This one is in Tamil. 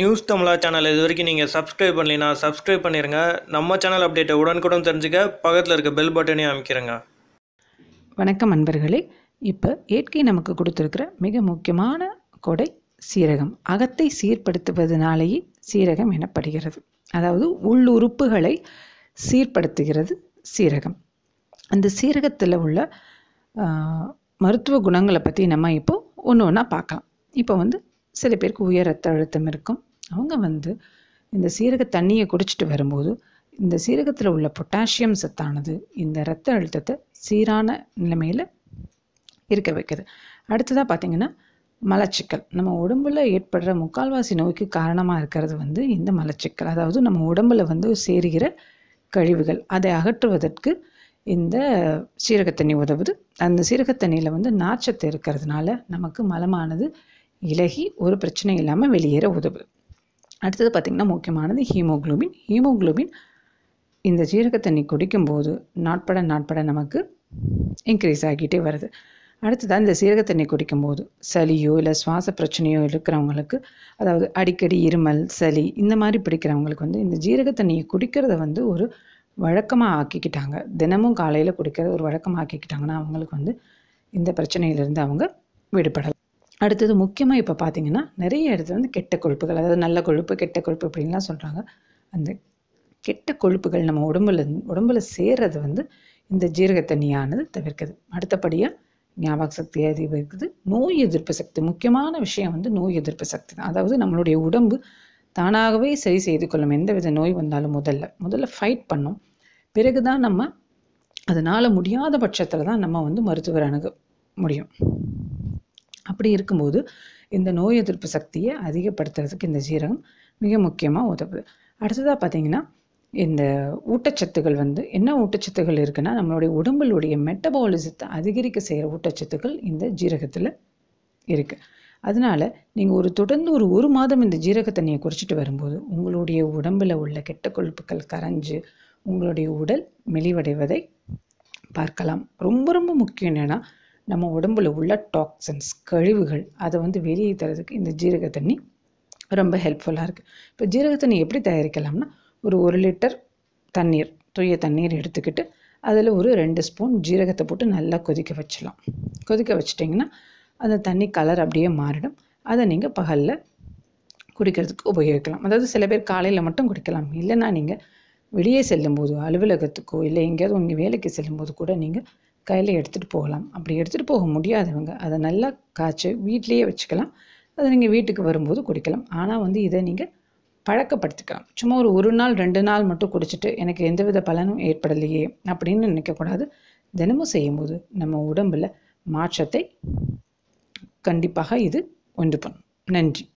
நியூஸ் தமிழா சேனல் இது வரைக்கும் நீங்கள் சப்ஸ்கிரைப் பண்ணலைன்னா சப்ஸ்கிரைப் பண்ணிடுங்க நம்ம சேனல் அப்டேட்டை உடனுக்குடன் தெரிஞ்சுக்க பக்கத்தில் இருக்க பெல் பட்டனையும் அமைக்கிறேங்க வணக்கம் அன்பர்களே இப்போ இயற்கை நமக்கு கொடுத்துருக்கிற மிக முக்கியமான கொடை சீரகம் அகத்தை சீர்படுத்துவதனாலேயே சீரகம் எனப்படுகிறது அதாவது உள்ளுறுப்புகளை சீர்படுத்துகிறது சீரகம் அந்த சீரகத்தில் உள்ள மருத்துவ குணங்களை பற்றி நம்ம இப்போது ஒன்று ஒன்றா பார்க்கலாம் இப்போ வந்து சில பேருக்கு உயர் ரத்த அழுத்தம் இருக்கும் அவங்க வந்து இந்த சீரக தண்ணியை குடிச்சிட்டு வரும்போது இந்த சீரகத்தில் உள்ள பொட்டாசியம் சத்தானது இந்த இரத்த அழுத்தத்தை சீரான நிலைமையில் இருக்க வைக்குது அடுத்ததாக பார்த்திங்கன்னா மலச்சிக்கல் நம்ம உடம்புல ஏற்படுற முக்கால்வாசி நோய்க்கு காரணமாக இருக்கிறது வந்து இந்த மலச்சிக்கல் அதாவது நம்ம உடம்புல வந்து சேருகிற கழிவுகள் அதை அகற்றுவதற்கு இந்த சீரகத்தண்ணி உதவுது அந்த சீரகத்தண்ணியில் வந்து நார்ச்சத்து இருக்கிறதுனால நமக்கு மலமானது விலகி ஒரு பிரச்சனை இல்லாமல் வெளியேற உதவு அடுத்தது பார்த்திங்கன்னா முக்கியமானது ஹீமோக்ளோபின் ஹீமோக்ளோபின் இந்த ஜீரக தண்ணி குடிக்கும்போது நாட்பட நாட்பட நமக்கு இன்க்ரீஸ் ஆகிட்டே வருது அடுத்ததாக இந்த சீரக தண்ணி குடிக்கும்போது சளியோ இல்லை சுவாச பிரச்சனையோ இருக்கிறவங்களுக்கு அதாவது அடிக்கடி இருமல் சளி இந்த மாதிரி பிடிக்கிறவங்களுக்கு வந்து இந்த ஜீரக தண்ணியை குடிக்கிறத வந்து ஒரு வழக்கமாக ஆக்கிக்கிட்டாங்க தினமும் காலையில் குடிக்கிறத ஒரு வழக்கமாக ஆக்கிக்கிட்டாங்கன்னா அவங்களுக்கு வந்து இந்த பிரச்சனையிலேருந்து அவங்க விடுபடலாம் அடுத்தது முக்கியமாக இப்போ பார்த்தீங்கன்னா நிறைய இடத்துல வந்து கெட்ட கொழுப்புகள் அதாவது நல்ல கொழுப்பு கெட்ட கொழுப்பு அப்படின்லாம் சொல்கிறாங்க அந்த கெட்ட கொழுப்புகள் நம்ம உடம்புல உடம்புல சேர்றது வந்து இந்த ஜீரக தண்ணியானது தவிர்க்குது அடுத்தபடியாக ஞாபக சக்தி அதிகரிக்குது நோய் எதிர்ப்பு சக்தி முக்கியமான விஷயம் வந்து நோய் எதிர்ப்பு சக்தி தான் அதாவது நம்மளுடைய உடம்பு தானாகவே சரி செய்து கொள்ளும் எந்த வித நோய் வந்தாலும் முதல்ல முதல்ல ஃபைட் பண்ணும் பிறகு தான் நம்ம அதனால் முடியாத பட்சத்தில் தான் நம்ம வந்து மருத்துவர் அணுக முடியும் அப்படி இருக்கும்போது இந்த நோய் எதிர்ப்பு சக்தியை அதிகப்படுத்துறதுக்கு இந்த ஜீரகம் மிக முக்கியமாக உதவுது அடுத்ததாக பார்த்தீங்கன்னா இந்த ஊட்டச்சத்துகள் வந்து என்ன ஊட்டச்சத்துகள் இருக்குன்னா நம்மளுடைய உடம்புலுடைய மெட்டபாலிசத்தை அதிகரிக்க செய்கிற ஊட்டச்சத்துக்கள் இந்த ஜீரகத்தில் இருக்குது அதனால் நீங்கள் ஒரு தொடர்ந்து ஒரு ஒரு மாதம் இந்த ஜீரக தண்ணியை குறிச்சிட்டு வரும்போது உங்களுடைய உடம்பில் உள்ள கெட்ட கொழுப்புகள் கரைஞ்சு உங்களுடைய உடல் மெலிவடைவதை பார்க்கலாம் ரொம்ப ரொம்ப முக்கியம் என்னென்னா நம்ம உடம்புல உள்ள டாக்ஸின்ஸ் கழிவுகள் அதை வந்து வெளியே தரதுக்கு இந்த ஜீரக தண்ணி ரொம்ப ஹெல்ப்ஃபுல்லாக இருக்குது இப்போ ஜீரக தண்ணி எப்படி தயாரிக்கலாம்னா ஒரு ஒரு லிட்டர் தண்ணீர் தூய தண்ணீர் எடுத்துக்கிட்டு அதில் ஒரு ரெண்டு ஸ்பூன் ஜீரகத்தை போட்டு நல்லா கொதிக்க வச்சிடலாம் கொதிக்க வச்சிட்டிங்கன்னா அந்த தண்ணி கலர் அப்படியே மாறிடும் அதை நீங்கள் பகலில் குடிக்கிறதுக்கு உபயோகிக்கலாம் அதாவது சில பேர் காலையில் மட்டும் குடிக்கலாம் இல்லைன்னா நீங்கள் வெளியே செல்லும்போது அலுவலகத்துக்கோ இல்லை எங்கேயாவது உங்கள் வேலைக்கு செல்லும்போது கூட நீங்கள் கையில் எடுத்துகிட்டு போகலாம் அப்படி எடுத்துகிட்டு போக முடியாதவங்க அதை நல்லா காய்ச்சி வீட்லேயே வச்சுக்கலாம் அதை நீங்கள் வீட்டுக்கு வரும்போது குடிக்கலாம் ஆனால் வந்து இதை நீங்கள் பழக்கப்படுத்திக்கலாம் சும்மா ஒரு ஒரு நாள் ரெண்டு நாள் மட்டும் குடிச்சிட்டு எனக்கு எந்தவித பலனும் ஏற்படலையே அப்படின்னு நினைக்கக்கூடாது தினமும் செய்யும்போது நம்ம உடம்பில் மாற்றத்தை கண்டிப்பாக இது ஒன்று பண்ணும் நன்றி